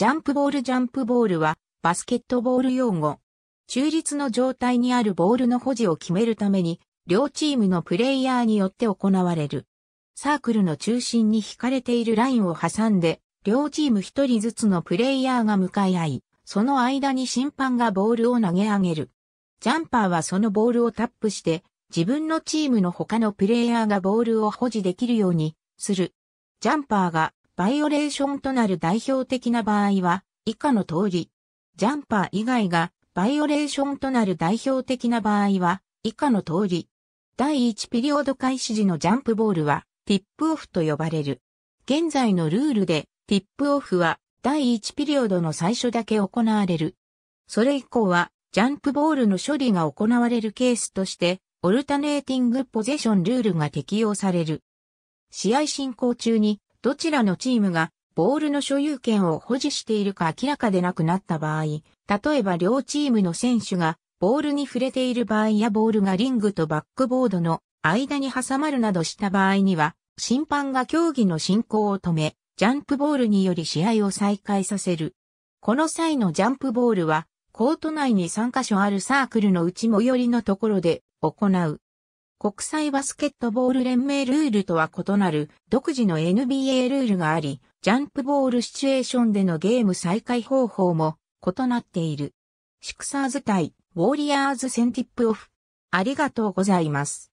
ジャンプボールジャンプボールはバスケットボール用語。中立の状態にあるボールの保持を決めるために、両チームのプレイヤーによって行われる。サークルの中心に引かれているラインを挟んで、両チーム一人ずつのプレイヤーが向かい合い、その間に審判がボールを投げ上げる。ジャンパーはそのボールをタップして、自分のチームの他のプレイヤーがボールを保持できるようにする。ジャンパーがバイオレーションとなる代表的な場合は、以下の通り。ジャンパー以外がバイオレーションとなる代表的な場合は、以下の通り。第1ピリオド開始時のジャンプボールは、ティップオフと呼ばれる。現在のルールで、ティップオフは、第1ピリオドの最初だけ行われる。それ以降は、ジャンプボールの処理が行われるケースとして、オルタネーティングポゼションルールが適用される。試合進行中にどちらのチームがボールの所有権を保持しているか明らかでなくなった場合、例えば両チームの選手がボールに触れている場合やボールがリングとバックボードの間に挟まるなどした場合には、審判が競技の進行を止め、ジャンプボールにより試合を再開させる。この際のジャンプボールは、コート内に3カ所あるサークルの内最寄りのところで行う。国際バスケットボール連盟ルールとは異なる独自の NBA ルールがあり、ジャンプボールシチュエーションでのゲーム再開方法も異なっている。シクサーズ対ウォーリアーズセンティップオフ。ありがとうございます。